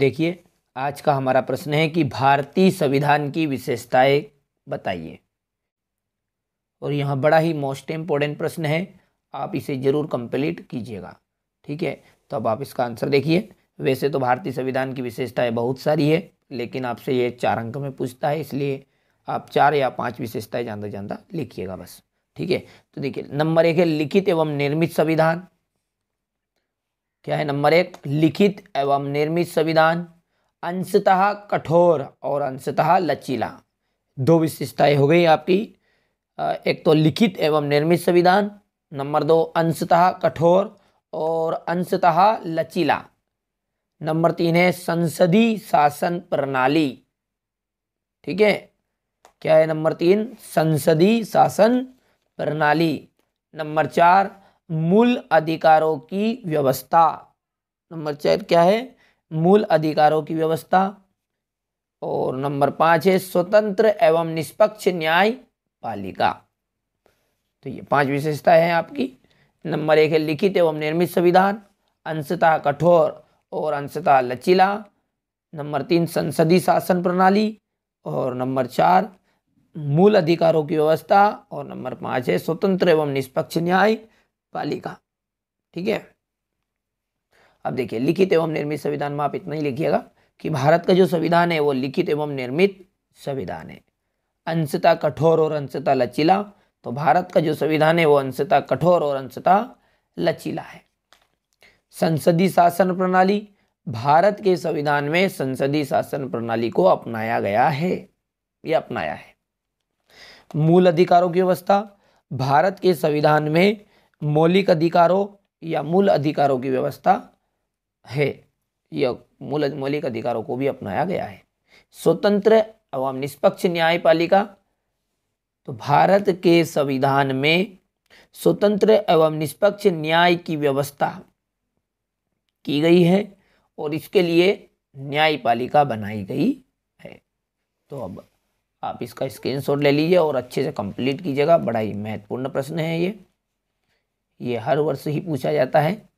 देखिए आज का हमारा प्रश्न है कि भारतीय संविधान की विशेषताएं बताइए और यहाँ बड़ा ही मोस्ट इम्पोर्टेंट प्रश्न है आप इसे ज़रूर कंप्लीट कीजिएगा ठीक है तो अब आप इसका आंसर देखिए वैसे तो भारतीय संविधान की विशेषताएं बहुत सारी है लेकिन आपसे ये चार अंक में पूछता है इसलिए आप चार या पांच विशेषताएं जानता जानता लिखिएगा बस ठीक है तो देखिए नंबर एक है लिखित एवं निर्मित संविधान क्या है नंबर एक लिखित एवं निर्मित संविधान अंशतः कठोर और अंशतः लचीला दो विशेषताएं हो गई आपकी एक तो लिखित एवं निर्मित संविधान नंबर दो अंशतः कठोर और अंशतः लचीला नंबर तीन है संसदीय शासन प्रणाली ठीक है क्या है नंबर तीन संसदीय शासन प्रणाली नंबर चार मूल अधिकारों की व्यवस्था नंबर चार क्या है मूल अधिकारों की व्यवस्था और नंबर पाँच है स्वतंत्र एवं निष्पक्ष न्याय पालिका तो ये पांच विशेषताएं हैं आपकी नंबर एक है लिखित एवं निर्मित संविधान अंशतः कठोर और अंशतः लचीला नंबर तीन संसदीय शासन प्रणाली और नंबर चार मूल अधिकारों की व्यवस्था और नंबर पाँच है स्वतंत्र एवं निष्पक्ष न्याय पालिका ठीक है अब देखिए लिखित एवं निर्मित संविधान में आप इतना ही लिखिएगा कि भारत का जो संविधान है वो लिखित एवं निर्मित संविधान है अंशता कठोर और अंशता लचीला तो भारत का जो संविधान है वो अंशता कठोर और अंशता लचीला है संसदीय शासन प्रणाली भारत के संविधान में संसदीय शासन प्रणाली को अपनाया गया है यह अपनाया है मूल अधिकारों की व्यवस्था भारत के संविधान में मौलिक अधिकारों या मूल अधिकारों की व्यवस्था है यह मूल मौलिक अधिकारों को भी अपनाया गया है स्वतंत्र एवं निष्पक्ष न्यायपालिका तो भारत के संविधान में स्वतंत्र एवं निष्पक्ष न्याय की व्यवस्था की गई है और इसके लिए न्यायपालिका बनाई गई है तो अब आप इसका स्क्रीनशॉट ले लीजिए और अच्छे से कंप्लीट कीजिएगा बड़ा ही महत्वपूर्ण प्रश्न है ये ये हर वर्ष ही पूछा जाता है